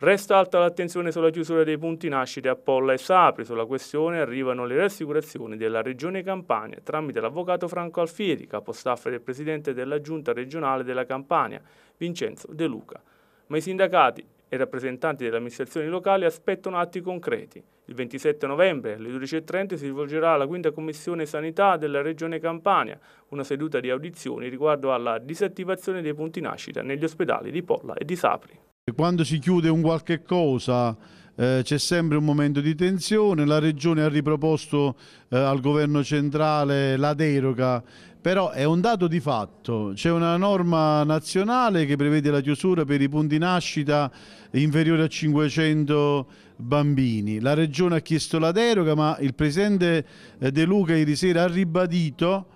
Resta alta l'attenzione sulla chiusura dei punti nascite a Polla e Sapri. Sulla questione arrivano le rassicurazioni della Regione Campania tramite l'avvocato Franco Alfieri, capostaff del Presidente della Giunta regionale della Campania, Vincenzo De Luca. Ma i sindacati e i rappresentanti delle amministrazioni locali aspettano atti concreti. Il 27 novembre alle 12.30 si svolgerà la quinta commissione sanità della Regione Campania, una seduta di audizioni riguardo alla disattivazione dei punti nascita negli ospedali di Polla e di Sapri. Quando si chiude un qualche cosa eh, c'è sempre un momento di tensione, la Regione ha riproposto eh, al governo centrale la deroga, però è un dato di fatto, c'è una norma nazionale che prevede la chiusura per i punti nascita inferiori a 500 bambini, la Regione ha chiesto la deroga ma il Presidente eh, De Luca ieri sera ha ribadito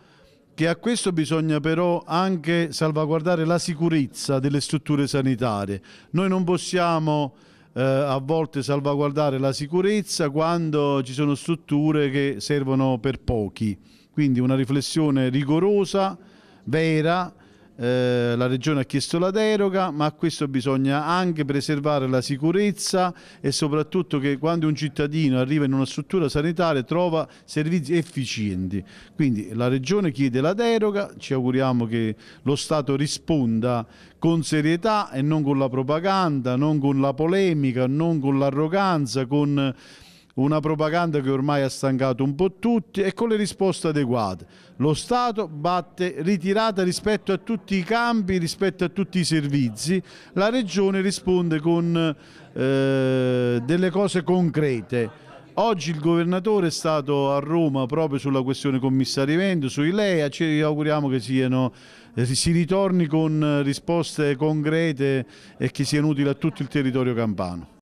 che a questo bisogna però anche salvaguardare la sicurezza delle strutture sanitarie. Noi non possiamo eh, a volte salvaguardare la sicurezza quando ci sono strutture che servono per pochi. Quindi una riflessione rigorosa, vera, eh, la regione ha chiesto la deroga, ma a questo bisogna anche preservare la sicurezza e soprattutto che quando un cittadino arriva in una struttura sanitaria trova servizi efficienti. Quindi la regione chiede la deroga, ci auguriamo che lo Stato risponda con serietà e non con la propaganda, non con la polemica, non con l'arroganza, con una propaganda che ormai ha stancato un po' tutti e con le risposte adeguate. Lo Stato batte ritirata rispetto a tutti i campi, rispetto a tutti i servizi. La Regione risponde con eh, delle cose concrete. Oggi il governatore è stato a Roma proprio sulla questione commissariamento, sui LEA, ci auguriamo che siano, eh, si ritorni con risposte concrete e che siano utili a tutto il territorio campano.